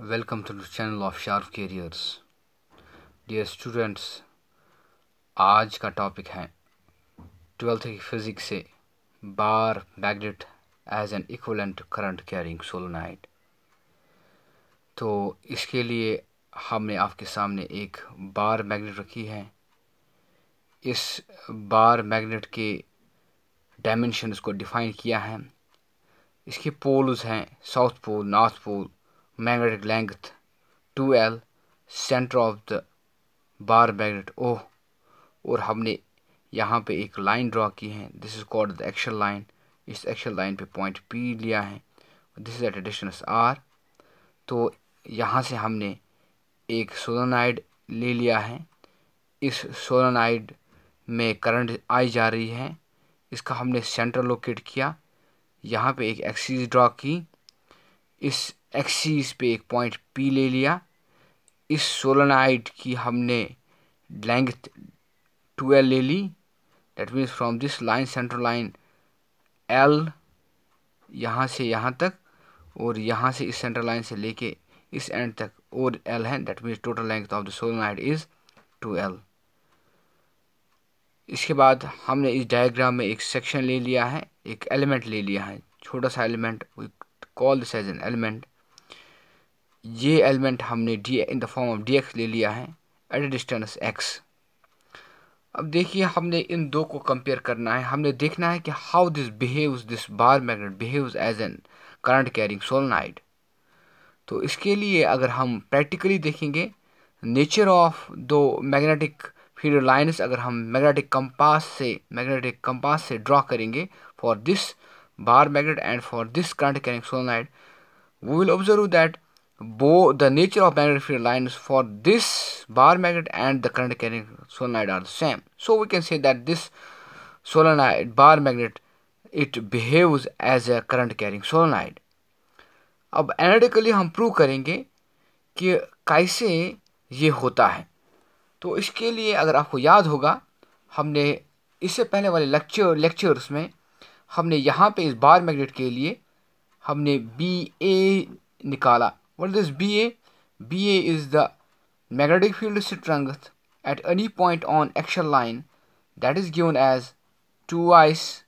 Welcome to the channel of Sharf careers dear students आज का topic है twelfth की फिजिक्स से bar magnet as an equivalent current carrying solenoid तो इसके लिए हमने आपके सामने एक बार मैग्नेट रखी है इस बार मैग्नेट के डायमेंशंस को डिफाइन किया है इसके पोल्स हैं south pole north pole magnetic length 2L centre of the bar magnet O और हमने यहाँ पे एक लाइन ड्रा की है this is called the action line इस एक्शन लाइन पे पॉइंट पी लिया है this is at distance R तो यहाँ से हमने एक सोलनाइड ले लिया है इस सोलनाइड में करंट आई जा रही है इसका हमने सेंटर लोकेट किया यहाँ पे एक एक्सीज ड्रा की इस एक्सीस पे एक पॉइंट पी ले लिया इस सोलोनाइड की हमने लेंथ एल ले ली that means from this line central line L यहाँ से यहाँ तक और यहाँ से इस सेंट्रल लाइन से लेके इस एंड तक और एल है that means total length of the solenoid is two L इसके बाद हमने इस डायग्राम में एक सेक्शन ले लिया है एक एलिमेंट ले लिया है छोटा सा element call this as an element ये एलिमेंट हमने D in the form of D X ले लिया है एट ए डिस्टेंस एक्स अब देखिए हमने इन दो को कंपेयर करना है हमने देखना है कि how this behaves this bar magnet behaves as an current carrying solenoid तो इसके लिए अगर हम प्रैक्टिकली देखेंगे nature of the magnetic field lines अगर हम मैग्नेटिक कंपास से मैग्नेटिक कंपास से ड्रॉ करेंगे for this bar magnet and for this current carrying solenoid we will observe that both the nature of magnetosphere lines for this bar magnet and the current carrying solenoid are the same so we can say that this solenoid bar magnet it behaves as a current carrying solenoid अब analytically हम prove करेंगे कि कैसे ये होता है तो इसके लिए अगर आपको याद होगा हमने इससे पहले वाले लेक्चर लेक्चर्स में हमने यहाँ पे इस बार मैग्नेट के लिए हमने बी ए निकाला What is BA? BA is the magnetic field strength at any point on axial line that is given as twice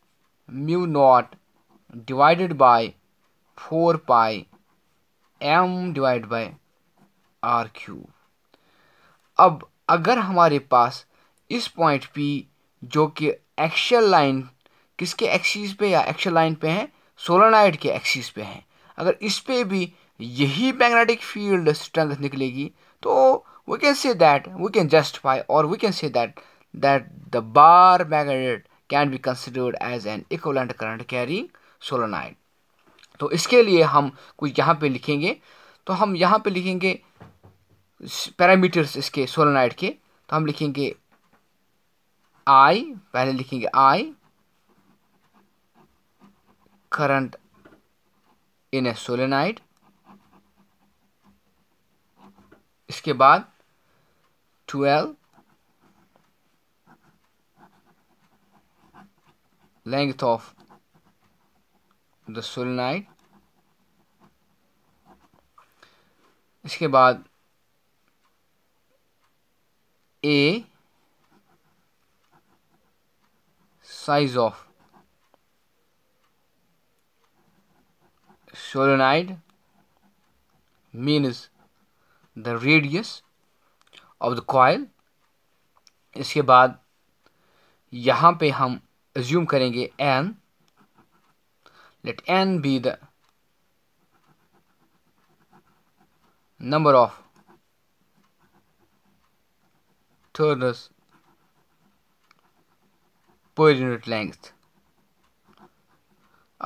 mu naught divided by 4 pi m divided by r cube. अब अगर हमारे पास इस point P जो कि axial line किसके axis पे या axial line पे हैं सोलनाइड के एक्सीस पे हैं अगर इस पे भी यही मैग्नेटिक फील्ड स्ट्रेंथ निकलेगी तो we can say that we can justify और we can say that that the bar magnet can be considered as an equivalent current carrying solenoid तो इसके लिए हम कुछ यहाँ पे लिखेंगे तो हम यहाँ पे लिखेंगे पैरामीटर्स इसके सोलोनाइड के तो हम लिखेंगे आई पहले लिखेंगे I current in A solenoid इसके बाद twelve length of the solenoid इसके बाद a size of solenoid means the radius of the coil इसके बाद यहाँ पे हम एज्यूम करेंगे N let N be the number of turners per unit length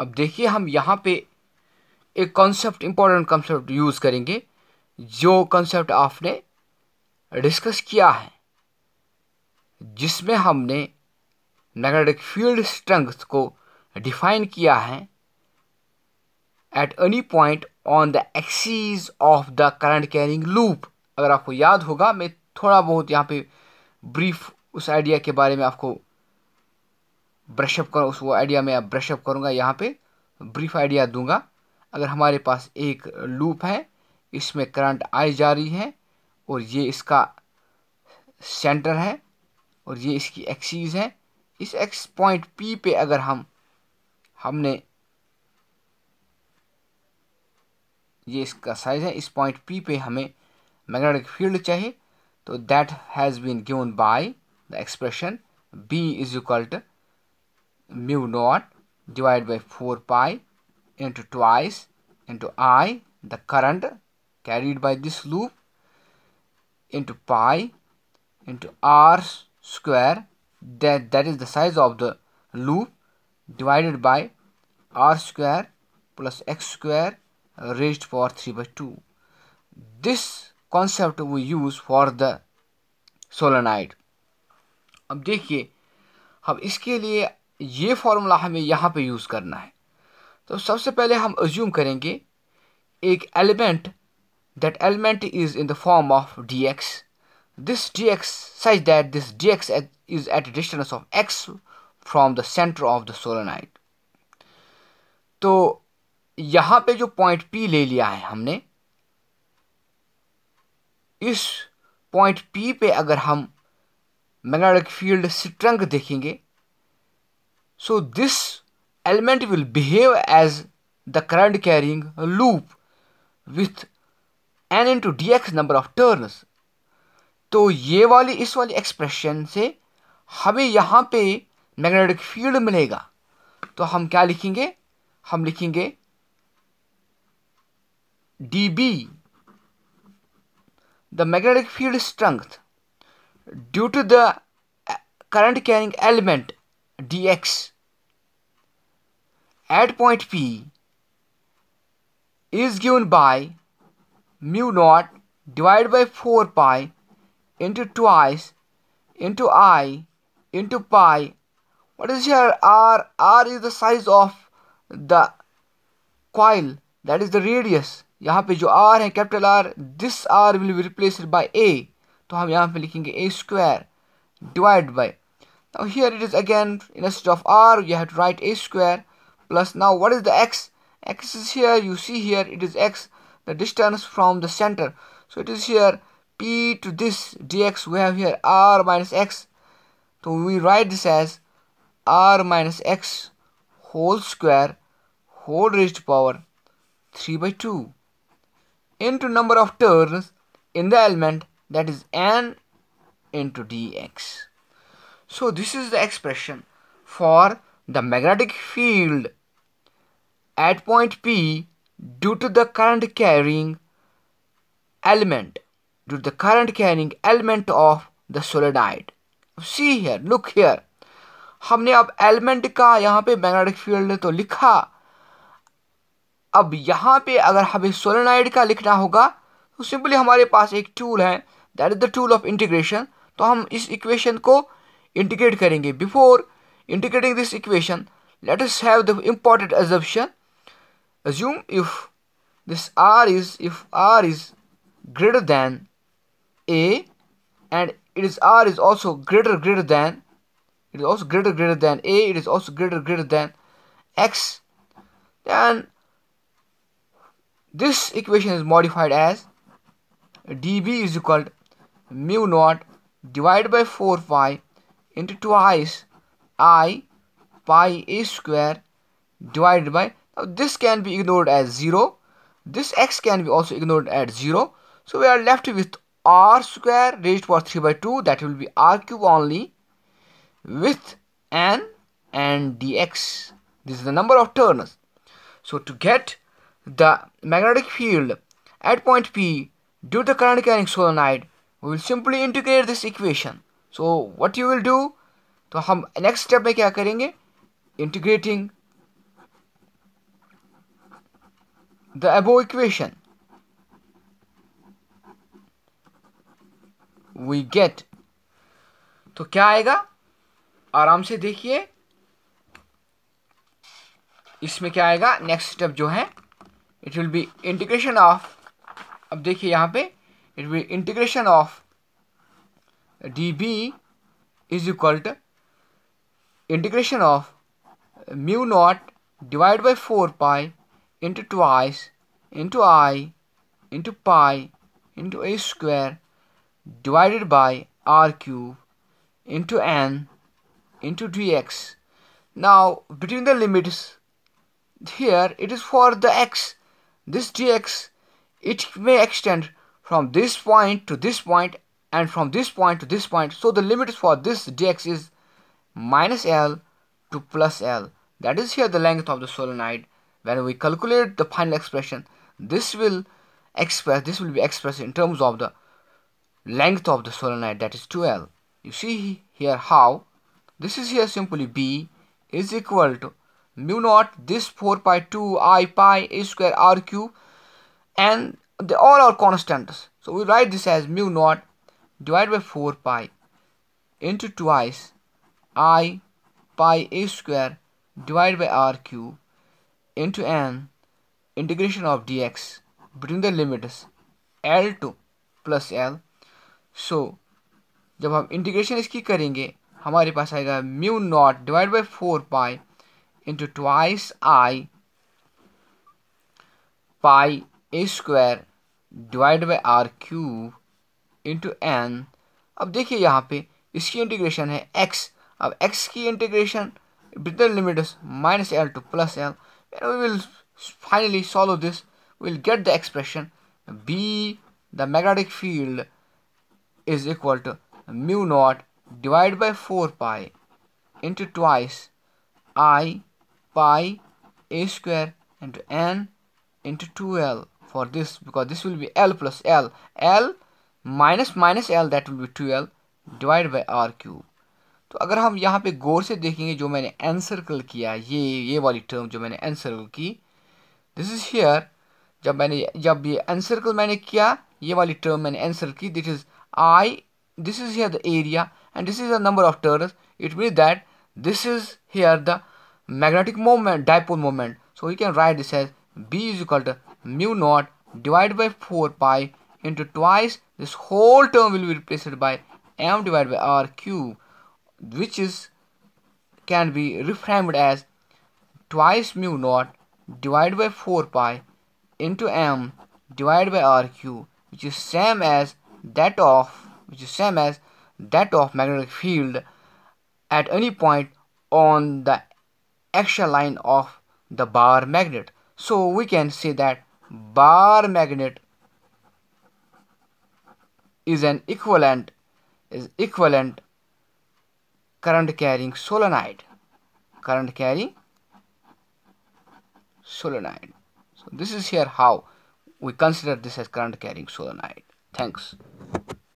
अब देखिए हम यहाँ पे एक कॉन्सेप्ट इम्पोर्टेंट कॉन्सेप्ट यूज़ करेंगे जो कंसेप्ट आपने डिस्कस किया है जिसमें हमने मैग्नेटिक फील्ड स्ट्रेंथ को डिफाइन किया है at any point on the axis of the current carrying loop अगर आपको याद होगा मैं थोड़ा बहुत यहाँ पे ब्रीफ उस आइडिया के बारे में आपको ब्रशअप करूँ उस वो आइडिया में आप ब्रशअप करूँगा यहाँ पे ब्रीफ आइडिया दूंगा अगर हमारे पास एक लूप है इसमें करंट आई जा रही है और ये इसका सेंटर है और ये इसकी एक्सीज है इस एक्स पॉइंट पी पे अगर हम हमने ये इसका साइज है इस पॉइंट पी पे हमें मैग्नेटिक फील्ड चाहिए तो that has been given by the expression B is equal to mu naught divide by four pi into twice into I the current carried by this loop into pi into r square that that is the size of the loop divided by r square plus x square raised power 3 by 2 this concept we use for the solenoid अब देखिए अब इसके लिए ये formula हमें यहाँ पे use करना है तो सबसे पहले हम अज्यूम करेंगे एक element that element is in the form of dx this dx says that this dx is at a distance of x from the center of the solenoid तो यहां पे जो पॉइंट P ले लिया है हमने इस पॉइंट P पे अगर हम मैग्नेटिक फील्ड स्ट्रेंथ देखेंगे so this element will behave as the current carrying loop with N into D X number of turns तो ये वाली इस वाली एक्सप्रेशन से हमें यहाँ पे मैग्नेटिक फील्ड मिलेगा तो हम क्या लिखेंगे हम लिखेंगे D B the magnetic field strength due to the current carrying element D X at point P is given by mu naught divided by 4 pi into twice into i into pi what is here r r is the size of the coil that is the radius यहाँ पे जो r capital r This r will be replaced by a तो हम यहाँ पे लिखेंगे a square divided by. now here it is again instead of r you have to write a square plus now what is the x x is here you see here it is x the distance from the center so it is here p to this dx we have here r minus x so we write this as r minus x whole square whole raised to power 3 by 2 into number of turns in the element that is n into dx. So this is the expression for the magnetic field at point P due to the current carrying element due to the current carrying element of the solenoid see here look here हमने अब element का यहाँ पे magnetic field तो लिखा अब यहाँ पे अगर हमें सोलेनाइड का लिखना होगा तो सिंपली हमारे पास एक टूल है that is the tool of integration तो हम इस इक्वेशन को इंटीग्रेट करेंगे before integrating this equation let us have the important assumption assume if this r is if r is greater than a and it is r is also greater greater than it is also greater greater than a it is also greater greater than x then this equation is modified as db is equal to mu naught divided by 4 pi into twice i pi a square divided by this can be ignored as 0 this x can be also ignored at 0 so we are left with r square raised power 3 by 2 that will be r cube only with n and dx this is the number of turns so to get the magnetic field at point p due to the current carrying solenoid we will simply integrate this equation so what you will do So next step step में क्या करेंगे the above equation we get तो क्या आएगा आराम से देखिए इसमें क्या आएगा नेक्स्ट स्टेप जो है it will be integration of अब देखिए यहां पे it will integration of D B is equal to integration of mu naught divide by four pi into twice, into i, into pi, into a square, divided by r cube, into n, into dx. Now, between the limits, here it is for the x. This dx, it may extend from this point to this point and from this point to this point. So, the limit for this dx is minus L to plus L. That is here the length of the solenoid when we calculate the final expression this will express this will be expressed in terms of the length of the solenoid that is 2L you see here how this is here simply B is equal to mu naught this 4 pi 2 i pi a square r cube and they all are constants so we write this as mu naught divided by 4 pi into twice i pi a square divided by r cube into n integration of dx between the limits to plus L so जब हम integration इसकी करेंगे हमारे पास आएगा mu naught divide by four pi into twice I pi A square divide by R cube into N अब देखिए यहाँ पे इसकी इंटीग्रेशन है एक्स अब एक्स की integration with limits minus L to plus L we will finally solve this we'll get the expression b the magnetic field is equal to mu naught divided by 4 pi into twice i pi a square into n into 2l for this because this will be l plus l l minus minus l that will be 2l divided by r cube तो अगर हम यहाँ पे गौर से देखेंगे जो मैंने N circle किया ये ये वाली टर्म जो मैंने एन सर्कल की दिस इज़ हेयर जब मैंने जब ये एन सर्कल मैंने किया ये वाली टर्म मैंने एन सर्कल की this is I this is here the area and this is the number of turns it mean that this is here the magnetic moment dipole moment so you can write this as B is equal to mu naught divide by four pi into twice this whole term will be replace by M divide by R cube which is can be reframed as twice mu naught divided by 4 pi into m divided by rq which is same as that of which is same as that of magnetic field at any point on the axial line of the bar magnet so we can say that bar magnet is an equivalent is equivalent current carrying solenoid current carrying solenoid so this is here how we consider this as current carrying solenoid thanks